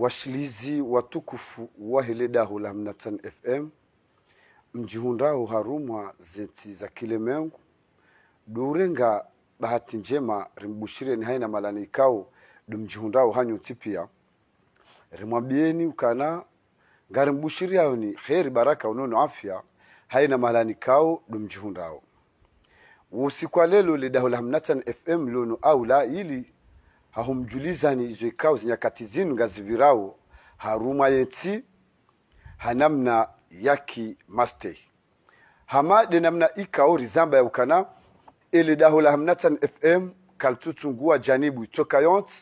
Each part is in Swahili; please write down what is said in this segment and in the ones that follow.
washilizi watukufu waheledao mnatan FM mjihundao harumwa zenti za kilemengu durenga bahati njema ni haina malani ikao dumjihundao hanyu tipia rimwabieni ukana ngarimbushiriao ni kheri baraka unono afya haina malani kao dumjihundao usikwa wa lelo ledaho mnatan FM lono aula ili hahumjulizani izo ikao zinyakati zinu nga zibirawo haruma yetsi hanamna yaki maste hamade namna ikao rizamba ya ukana ele dahola hamnatan fm kaltutungua janibu toka yont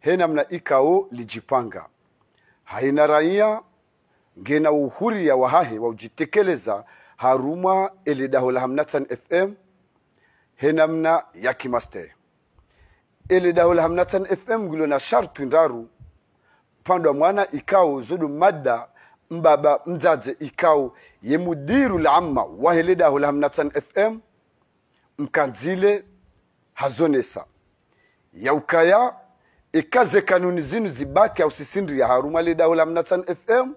he namna ikao lijipanga haina raia ngena uhuri ya wahahe waujitekeleza haruma ele dahola hamnatan fm he namna yaki maste ele dahul hamnatan fm gulo na shartu ndaru pandwa mwana ikao zudu mada mbaba mdzadze ikao ye mudiru lamma wahele dahul hamnatan fm mkanzile hazonesa yaukaya ikaze kanuni zinu zibaki ausisindri ya haruma ledaho la hamnatan fm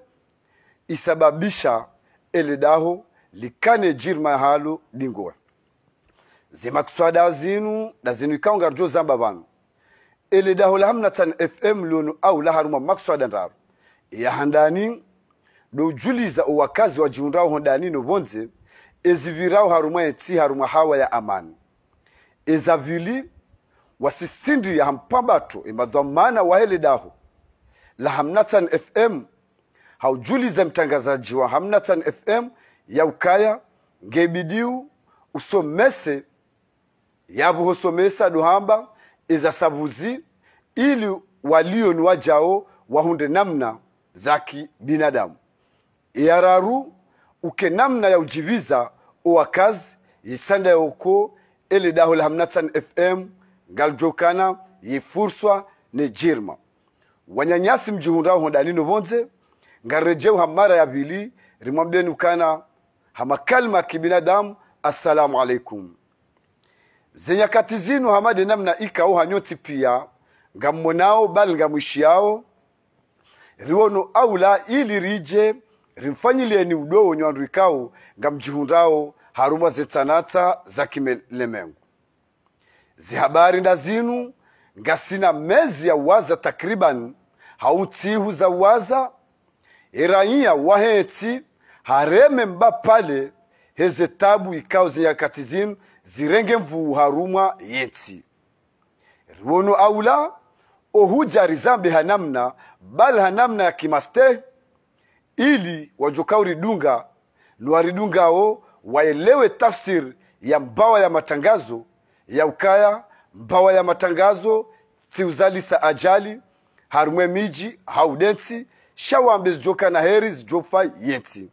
isababisha eledaho likane jirma halo dingoa zimakuswada zinu da zinu ikaunga rjo zamba banu ele daho hamna hamnatan fm lonu au la haruma makuswada ndaru ya handani do uwakazi wa jiundrao hondani no bonze ezivirao haruma etsi haruma hawa ya amani ezavili wasisindi ya hampabato imadhamana wahele daho la hamnatan fm haujuliza mtangazaji wa hamnatan fm ya ukaya ngebidiu usomese yabuhosomesa duhamba ezasabuzi ili walio ni wajao wahunde namna za kibinadamu yararu uke namna ya ujibiza owakazi yisanda yoko ele daho la hamnatsan fm ngaljokana yifurswa ne jirma wanyanyasi mjihundaho hondanino bonze ngarejeu hamara ya bili rimwamdeni ukana hamakalima kibinadamu assalamu alaikum zenyakati zinu hamade namna ikao nyoti pia ngammonao bali ngamwishiao riwono aula ili rije rimfanyilieni udoo nywandu ikao ngamjihundao haruma zetsanata za kimelemengu zihabari nda zinu ngasina mezi ya waza takriban hautsihu za waza iraiya wahetsi hareme mba pale hezetabu ikao zenyakati zinu zirenge mvuu harumwa yensi riwono aula ohuja rizambe hanamna bali hanamna ya kimaste ili ridunga niwaridungao waelewe tafsiri ya mbawa ya matangazo ya ukaya mbawa ya matangazo tsiuzalisa ajali harumwe miji haudensi shawambe zijoka na heri zijofa yetsi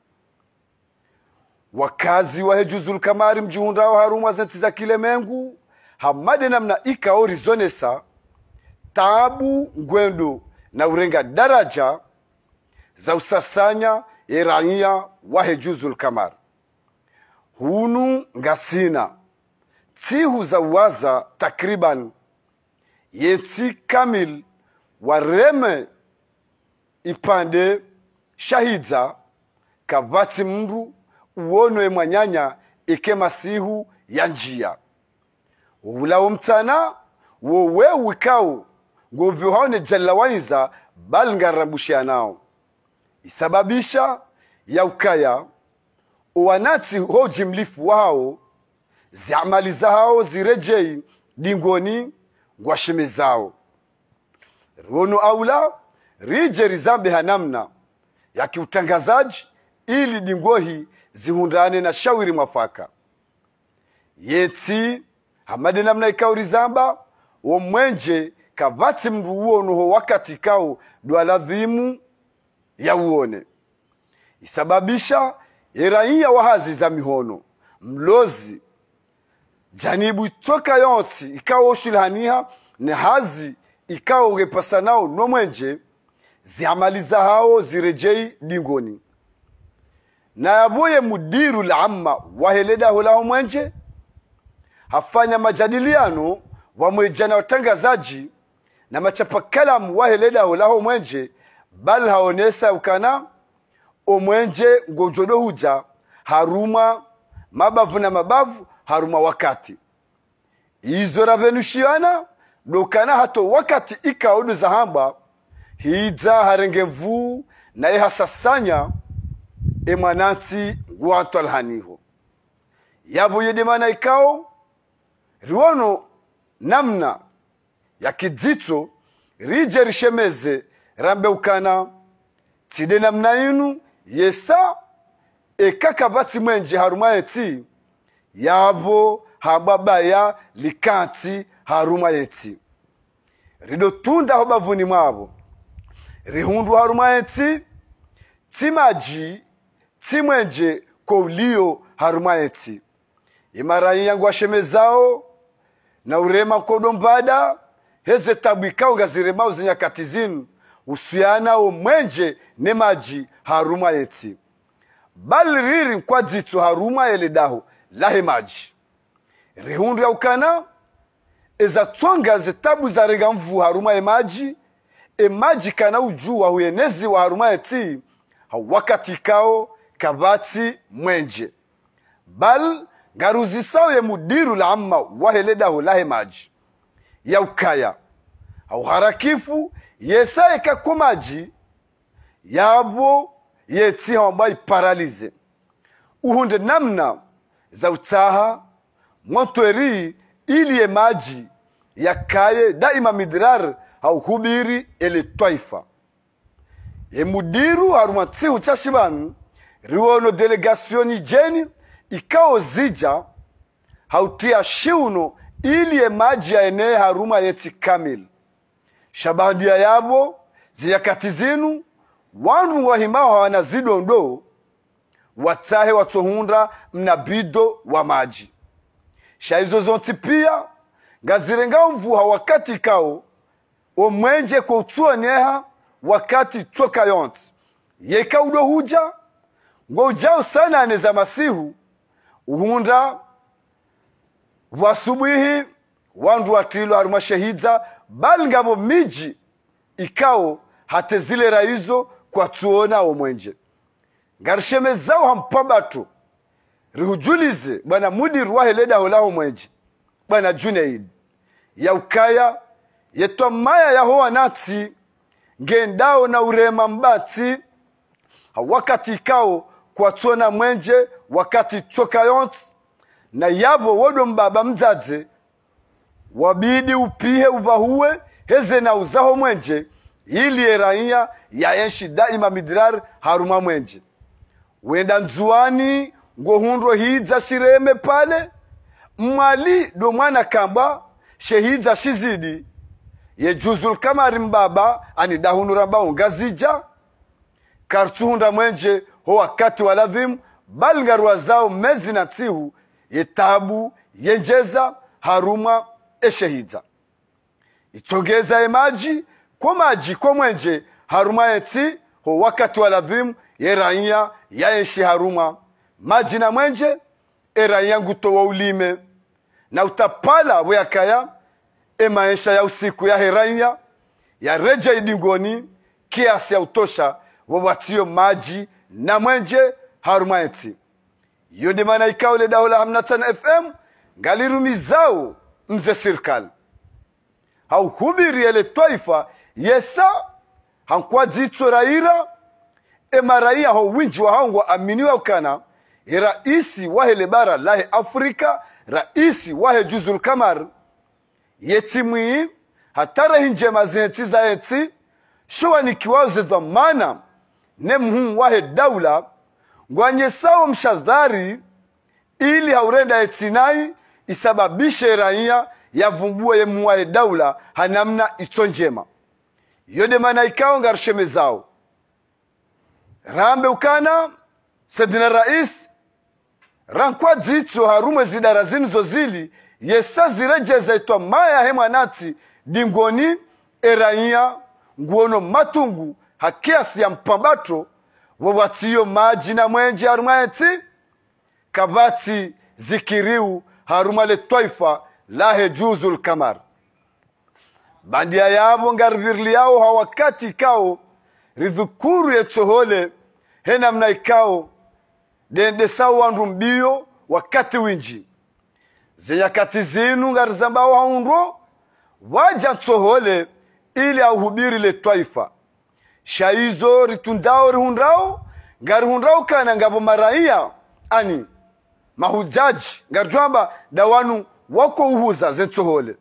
wakazi wa hejuzul kamari mjihundrao harumwa zenti za kilemengu hamade namna ikao rizonesa tabu ngwendo na urenga daraja za usasanya erania wa hejuzul kamari hunu ngasina tsihu za uwaza takriban yetsi kamil wareme ipande shahidza kavatsi mru uonwe mwanyanya masihu ya njia ulawo mtana wowe wikau ngovyuhaone jalawainza nao isababisha ya ukaya uwanati hoji mlifu wao ziamali zao zirejei dingoni ngwashime zao ruono aula rije rizambe hanamna ya kiutangazaji ili dingohi zihundane na shawiri mwafaka yetsi hamade namna ikao rizamba womwenje kavatsi mndu uonuho wakati kao dwaladhimu ya uone isababisha eraiya wahazi za mihono mlozi janibu toka yonsi ikao oshilhaniha ne hazi ikao gepasa nao nomwenje zihamaliza hao zirejei dingoni nayabuye mudiru lamma amma waheledaho lao mwenje hafanya majadiliano wamweja na watangazaji na machapakalamu waheledaho laho mwenje bali haonesa ukana omwenje ngojodohuja haruma mabavu na mabavu haruma wakati izo ravenushiana dokana hato wakati ikaudu zahamba hidza harenge mvuu naye hasasanya emanati ngwatwala haniho yabuye ikao riwono namna ya kidzitso rije rishemeze rambeukana tide namna inu yesa ekakabatsi mwenje haruma yetsi yavo hababaya likatsi haruma yetsi ridotundaho bavuni mwavo rihundu haruma yetsi timaji si mwenje ulio harumwa eti imarai yangu washemezao na urema kwa udombada heze tabu ikao ngaziremao zinyakati zinu usuyanao mwenje ne maji harumwa eti bali riri kwa dzitso harumwa eledaho lahe maji rihundu ya ukana ezatsonga zitabu zarega mvu harumwa maji emaji kana ujuwa huyenezi wa harumwa eti hawakati ikao kavatsi mwenje bal ngaruzisawo ye mudiru la amma waheledaho maji ya ukaya yesaye yesa maji yabo yetsiha wamba iparalize uhunde namna za utsaha ili iliye maji yakaye daima midrar hauhubiri ele twaifa emudiru harumwa tsihu cha riwono delegasioni jeni ikao zija hautia shiuno iliye maji yaenee haruma yeti kamili shabahadia yabo ziyakati zinu wanu wahimao hawanazidondoo watsahe watsohunda mna mnabido wa maji shaizo zonti pia ngazirenga mvuha wakati kao omwenje kwa neha wakati tsoka yonti udo huja ujao sana neza masihu uhunda vwasubuhi wandu watilo arumashehidza bali ngavo miji ikao hatezilera izo kwatsuonawo mwenje ngarishemezao hampabato rihujulize bwana mudi ruwaheledao laho mwenje bwana junaid ukaya yetwa maya yaho wanatsi ngendao na urema mbatsi hawakati ikao kwatsona mwenje wakati tsoka yonse na wodo m'baba mdzadze wabidi upihe uvahuwe heze na uzaho mwenje ili eraiya enshi daima midirar haruma mwenje wenda nzuani ngohundro hidza shireme pale mmwali do mwana kambwa shehidza shizidi yejuzul kamari mbaba anidahunura dahunura mbaunga zija kartuhunda mwenje ho wakati wa ladhimu bali ngarua zao mezi na tsihu yetabu yenjeza harumwa eshehiza itsogeza emaji ko maji ko mwenje harumwa yetsi ho wakati wa ladhimu yerainya yaenshi harumwa maji na mwenje eraiya nguto wa ulime na utapala weakaya emaisha ya usiku ya herainya yareja idingoni kiasi ya utosha wawatiyo maji na mwenje harumaeti yodimana ikawule daula hamnatan fm ngalirumizau mze sirkal hauhubiriele twaifa yesa hankwa dzitso raira emaraia ho winji wa hangwa aminiwa ukana e raisi wahele bara lahe afrika raisi wahe juzul kamar yetsimwii hatara hinjema zentsi zaentsi shuwa ni kiwazo dhamana nemhum wahe daula ngwanyesawo mshadhari ili haurenda etsinai isababishe raia yavumbuwe yemuwahe daula hanamna itso njema yode mana ngarsheme zao rambe ukana sedina rais rankwa harumwe zidara zinu zozili yesa itwa maya he mwanatsi dingoni eraia nguono matungu hakiasi ya mpambato wawatiyo maji na mwenje harumwa eti kabati zikiriu haruma le toifa lahe juzul kamar bandia yavo ngarvirli yao hawakati ikao ridhukuru yechohole henamna ikao dende sau wandu mbio wakati winji zenyakati zinu ngarizambao haundwo waja tsohole ili auhubiri le twaifa shaizo ritundao rihundrao ngarihundrao kana ngabo maraia ani mahujaji ngarjwamba dawanu wako uhuza zetsohole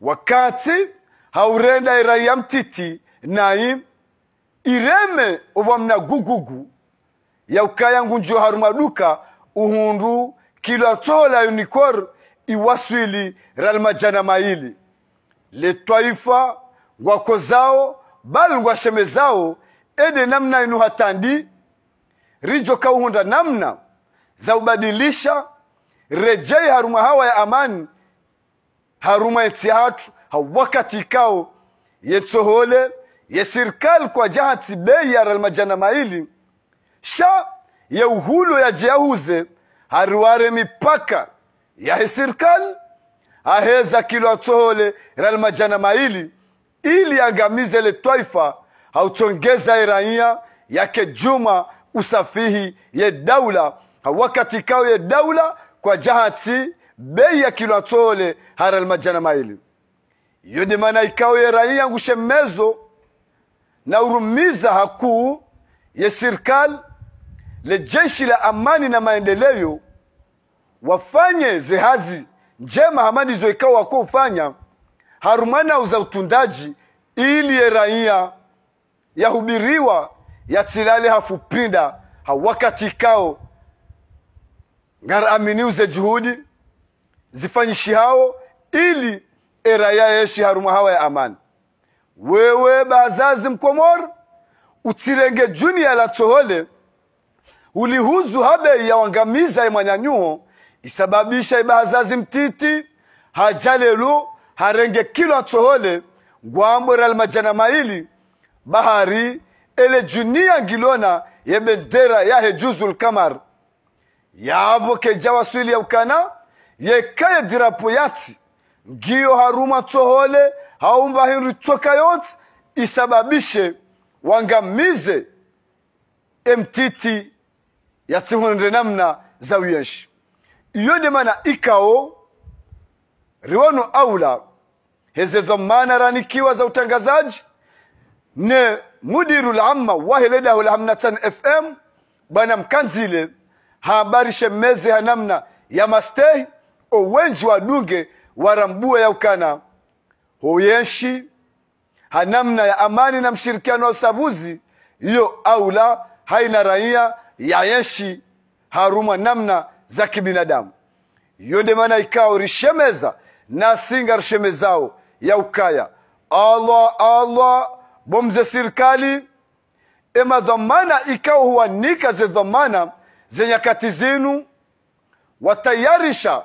wakati haurenda iraiya mtiti nayi ireme uvamna gugugu yaukaya ngunjo harumwa duka uhundu kilo atsohola unicor iwaswili ralmajana maili letwaifa ngwako zao bal ngwa sheme zao ene namna inu hatandi rijo kauhunda namna za ubadilisha rejei harumwa hawa ya amani harumwa etsi hatu hawakati ikao yetsohole ye sirikali kwa jahati bei ralmajana maili sha ye uhulo yajeyahuze hariware mipaka ya sirikali aheza kilo atsohole ralmajana maili ili angamize ile twaifa hauchongeza iraia yake juma usafihi ye daula hawakati kao ye daula kwa jahati bei ya kilwa tole haral majana maili yode maana ikao ye raia ngushemezo na urumiza hakuu ye sirkal le jeshi la amani na maendeleo wafanye zehazi njema hamani zoikao ikao wakuu ufanya harumana za utundaji ili yeraiya yahubiriwa yatsilale hafupinda hawakati ikao ngara uze juhudi zifanyishi hao ili eraiya yeshi haruma hawa ya amani wewe bazazi mkomor utsirenge juni yalatsohole ulihuzu habe yawangamiza imwanyanyuho isababisha ibahazazi mtiti hajalelu harenge kilo tsohole ngwambo ralmajana maili bahari ele junia ngilona ye bendera yahe juzul kamar yavo kejawaswili ya ukana yekaye dirapo yatsi ngiyo haruma tsohole haumba hinru tsoka yotsi isababishe wangamize emtiti yatsihonde namna za uyenshi iyo ndemana ikao riwono aula heze dhamana ranikiwa za utangazaji ne mudiru lamma waheledaho lahamnatan fm bwana mkanzile habarishe meze ya namna ya mastehi owenji wadunge warambue ukana hoyenshi hanamna ya amani na mshirikiano wa usavuzi iyo aula haina raia yayenshi harumwa namna za kibinadamu yonde maana ikao rishemeza na sheme zao ya ukaya. Allah Allah bomze sirikali ema dhamana ikawa huanika ze dhamana ze nyakati zenu, watayarisha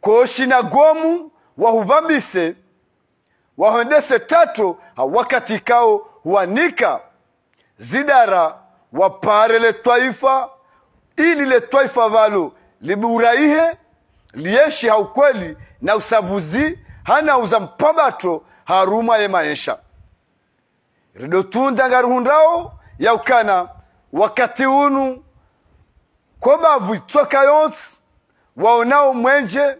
koshi na gomu wahubambise wahondese tato wakati ikao huanika zidara wapare le twaifa ili le twaifa valo liburaihe liyeshi haukweli na usavuzi hanauza mpabato ye maesha ridotunda ya yaukana wakati unu kobavu itsoka yonsi waonao mwenje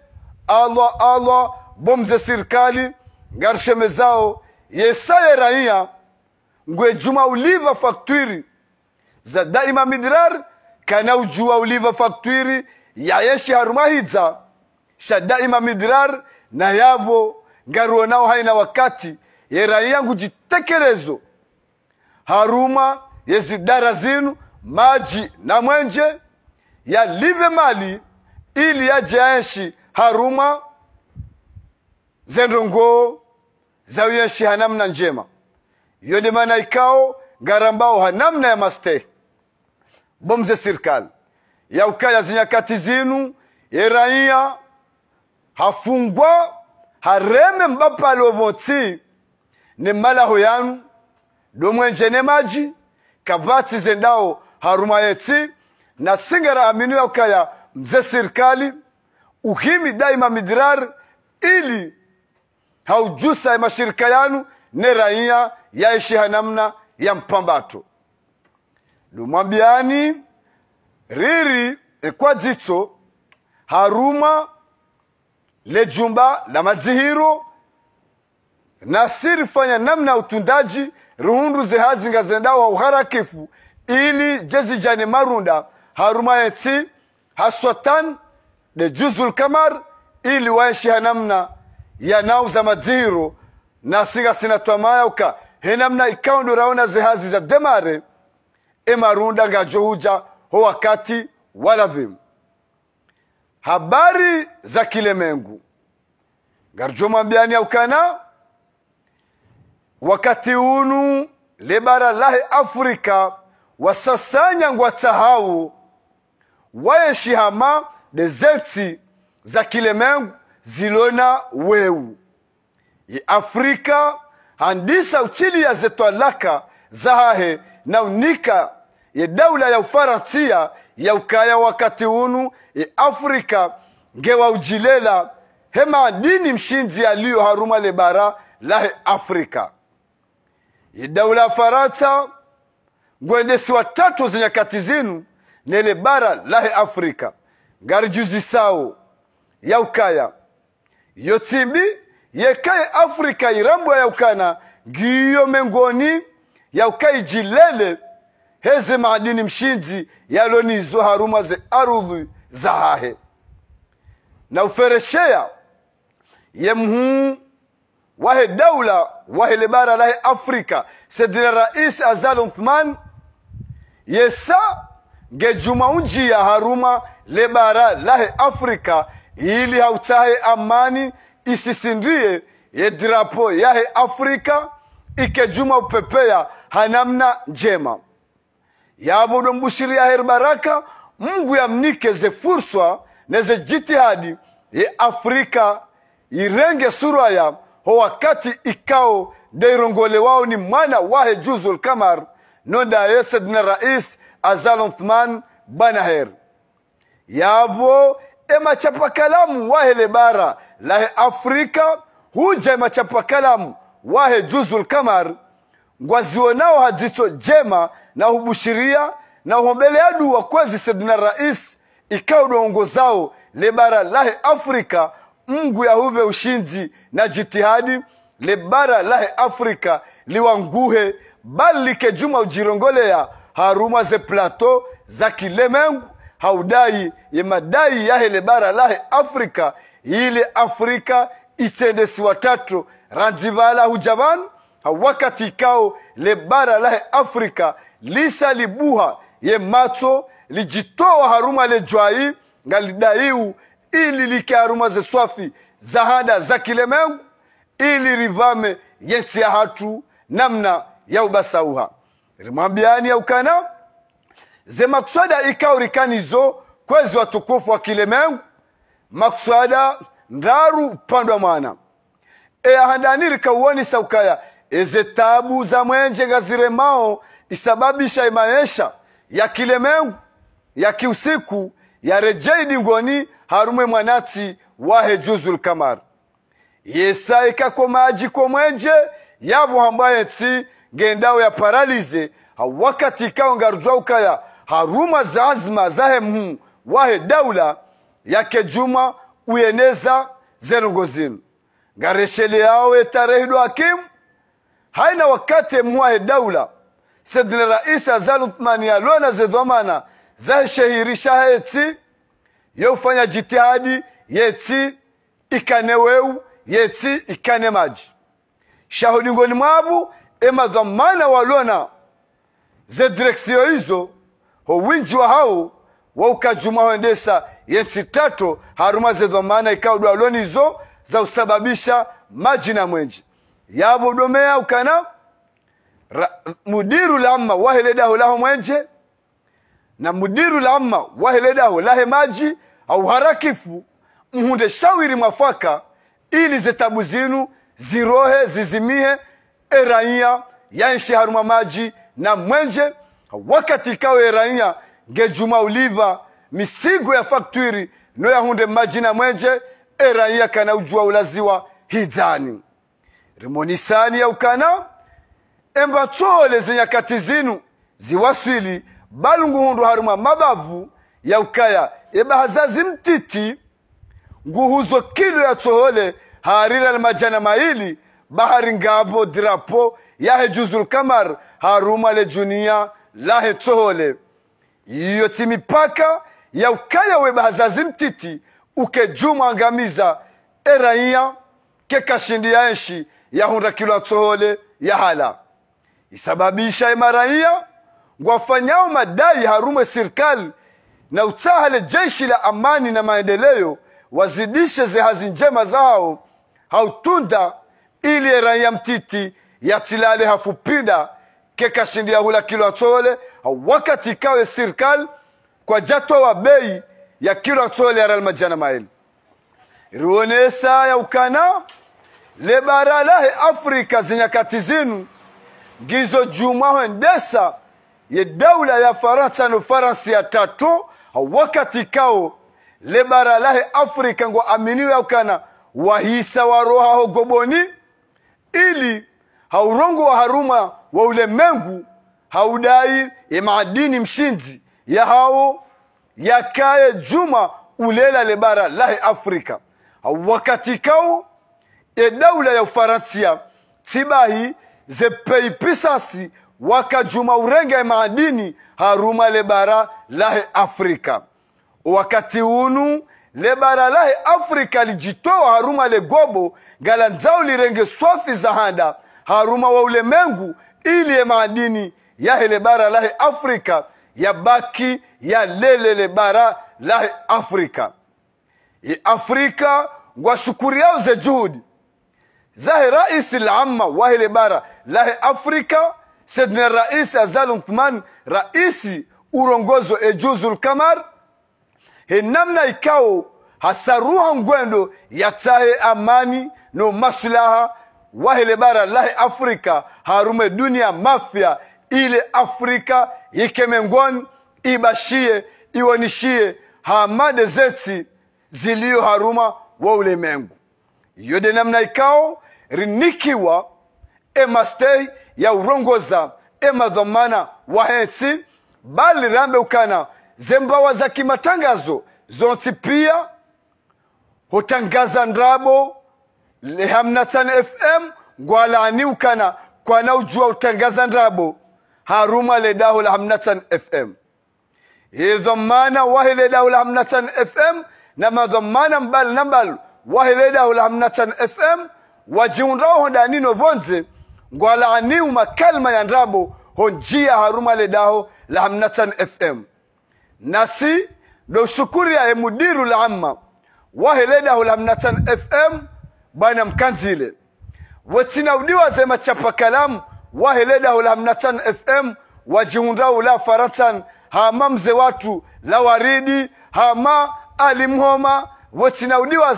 allah allah bomze sirikali ngarushemezao yesaye raia ngwe juma uliva faktwiri za daima midrar kana ujua uliva faktwiri yayeshi harumahidza shadaima midrar na yavo ngaruo nao haina wakati yeraiya ngujitekerezo haruma yezidara zinu maji na mwenje yalive mali ili yajaenshi haruma zendongo zauyenshi hanamna njema yode mana ikao ngarambao hanamna ya mastehi bomze sirikali yaukaya zinyakati zinu yeraia hafungwa hareme mbapale omotsi ne malaho yanu domwenje ne maji kavatsi zendao haruma yetsi na singara aminu yakaya mze serikali uhimi daima midrar ili haujusa mashirika yanu ne raia yaishiha hanamna ya mpambato lumwambiani riri ekwadzitso haruma le jumba la madzihiro nasi rifanya namna ya utundaji ruhundu zehazi zendawo wa uharakifu ili jezijane marunda harumayetsi haswatan de juzul kamar ili waeshiha namna ya nauza madhihiro nasinga sinatwamayauka he namna ikaonduraona zehazi za demare emarunda ngajohuja ho wakati vimu habari za kilemengu ngarjoma byani yaukana wakati unu lebara lahe afrika wasasanya ngwatsahau wayeshihama dezeti za kilemengu zilona wewu iafrika handisa uchili ya zetwalaka zahahe na unika ye ya ufaransia yaukaya wakati unu eafrika ngewaujilela hema dini mshinzi aliyo haruma le bara lahe afrika idaula e, ya faransa ngwendesiwa tatu zinyakati zinu nele bara lahe afrika ngarijuzi sawo yaukaya yotimbi yekaye afrika irambwa ukana ngiyo mengoni jilele heze madini mshinji yalonizo haruma ze arudhi hahe na ufereshea yemhuu wahe daula wahe lebara lahe afrika sedina rais azal uthman yesa ngejuma unji ya haruma lebara lahe afrika ili hautahe amani isisindie yedirapo yahe afrika ikejuma upepeya hanamna njema yabudu mbushiriahe baraka mungu yamnike ze furswa neze jitihadi ye afrika irenge suraya ho wakati ikao deirongole wao ni mwana wahe juzulkamar kamar nonda yesedna rais azalonthman banaher yavo e kalamu wahele bara lahe afrika huja emachapakalamu wahe juzulkamar ngwazionao hadzitso jema na hubushiria na uhombelea dua kwezi sedna rais ikawo dongozao lebara lahe afrika mngu yahuve ushinji na jitihadi lebara lahe afrika liwanguhe bali likejuma ujilongolea haruma ze plateau za kilemengu haudai yemadai madai yahe lebara lahe afrika ile afrika itendesi watatu ranzivala hujavanu hawakati ikao lebara lahe afrika lisa libuha ye matso lijitoa haruma le jwai ngalidaiu ili like haruma zeswafi zahada za kilemengu ili rivame yensi ya hatu namna ya ubasauha ya yaukana ze makswada ikaurikanizo kwezi watukufu wa kilemengu makswada ndaru upandwa mwana eyahandanirikauoni ukaya eze tabu za mwenje ngaziremao isababisha imaesha ya kilemeu ya kiusiku yarejei dingoni harumwe mwanatsi wahe juzul kamar yesa ikakomaji komweje yabo hambaye tsi ngendawo ya paralize hawakati ikawo ukaya haruma za azma zahe mhu wahe daula yake juma uyeneza zenongo zinu ngareshele yao etarehido hakimu haina wakati mhu wahe daula sedle raisa za luthmania lwenaze dhomana zashehirisha hetsi yofanya jitihadi yetsi ikane weu yetsi ikane maji shahudi ngoni mwavu emadhamana walona ze direksio hizo howinji wa hao waukajuma hoendesa yetsi tato haruma ze dhamana ikaudwa za usababisha maji na mwenji yavodomea domea ukana mudiru lamma waheledaho laho mwenje na mudiru lamma waheledaho lahe maji au harakifu mhunde shawiri mwafaka ili zetabu zinu zirohe zizimihe e ya nshi haruma maji na mwenje wakati ikawo eraia ngejuma uliva misigo ya fakturi no yahunde maji na mwenje eraia kana ujua ulaziwa hijani rimonisani ya ukana emba tsole zinyakati zinu ziwasili balunguhundu haruma mabavu ya ukaya ebahazazi mtiti nguhuzo kilo ya tsohole harira majana maili bahari ngabo drapo yahe juzul kamar haruma le junia lahe tsohole iyo timipaka ya ukaya webahazazi mtiti mtiti ukejumwangamiza eraiya kekashindi ya enshi yahunda kilo ya tsohole hala isababisha maraia wafanyao madai harumwe serikali na utahale jeshi la amani na maendeleo wazidishe zehazi njema zao hautunda ili raia mtiti yatilale hafupida kekashindia hula kilo atole wakati ikawe serikali kwa jatwa wa bei ya kilo atole ya ralmajana maeli ruonesa ya ukana le lahe afrika zinyakati zinu Gizo juma ndesa ye daula ya Faransa no faransi ya tatu wakati kao le bara lahe Afrika ngo aminiwe akana wahisa wa roha ho goboni ili haurongo wa haruma wa ulemengu haudai ya maadini mshinzi ya hao yakaye juma ulela le bara lahe Afrika wakati kao ye daula ya Ufaransia tibahi zepeipisasi wakajuma urenga maadini haruma lebara lahe afrika wakati unu lebara lahe afrika lijitoa haruma legobo ngala nzao lirenge swafi zahanda haruma wa ulemengu ili maadini yahe lebara lahe afrika yabaki lele lebara lahe afrika e afrika ngwashukuri yao ze juhudi zahe raisi lama wahile bara lahe afrika sedne raisi azal uthman raisi urongozo ejuzul kamar he namna ikao hasaruha ngwendo yatahe amani no maslaha wahile bara lahe afrika harume dunia mafya ile afrika ikemengwani ibashie iwanishie hamade zeti ziliyo haruma wa ulimwengu yode namna ikao rinikiwa emastei ya urongoza emadhomana wahetsi bali rambe ukana zembawa za kimatangazo zonsi pia hutangaza ndrabo lehamnatsana fm ngwalaani ukana kwana ujua utangaza ndrabo haruma ledaho la fm hidhomana wahi ledaho la fm na madhomana mbali na mbali wahileda ulhamnatan fm wajiundrawo hondanino vonze ngwalaaniu makalma ya ndrabo honjia haruma ledaho lahamnatan fm nasi doshukuriya emudiru laamma waheledaho lahamnatan fm bwana mkanzile wetinaudiwa zema chapa kalamu waheledaho lahamnatan fm wajiundrawo la faratan hama mze watu la waridi hama alimhoma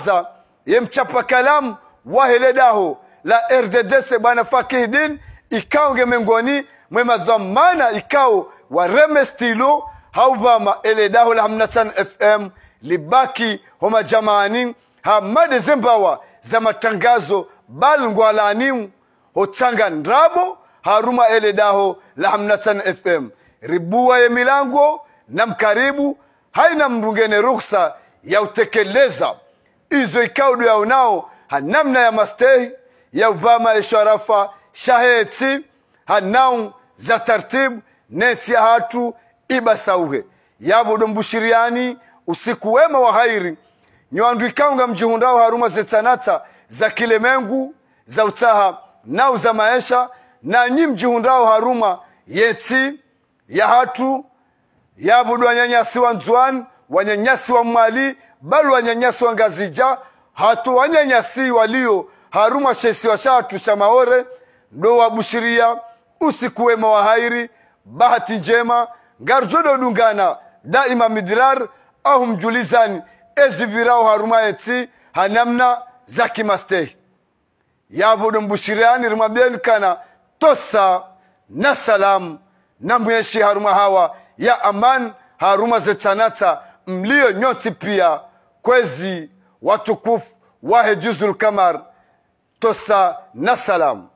za yemchapa kalamu waheledaho la RDDC bwana fakihdin ikao mengoni mwe madhamana ikao wareme stilo hauvama eledaho la hamnatan FM libaki homa jamani hamade zembawa za matangazo bal ngwalanim hotsanga ndrabo haruma eledaho la hamnatan FM ribua ye milango na mkaribu haina mrungene ruhusa ya utekeleza izo ikaudu yawo nawo hanamna ya mastehi ya uvama esharafa shahetsi hanau za tartibu netsi ya hatu ibasauhe mbushiriani usiku wema wa hairi nywandu ikaunga mjihundao haruma zetsanata za kilemengu za utsaha nau za maesha na nyi mjihundao haruma yetsi ya hatu yabudu wanyanyasi wa nzwani wanyanyasi wa mwali bali wanyanyaswa ngazija wanyanyasi walio haruma shesi sha maore ndo wabushiria usikuwema wahairi bahati njema ngarjododungana daima midrar au mjulizani ezivirao haruma etsi hanamna za kimastehi yavodo mbushiriani rumabyenkana tosa na salamu na mweshi haruma hawa ya aman haruma zetanata mlio nyoti pia kwezi watukufu wahe juzul kamar tosa na salamu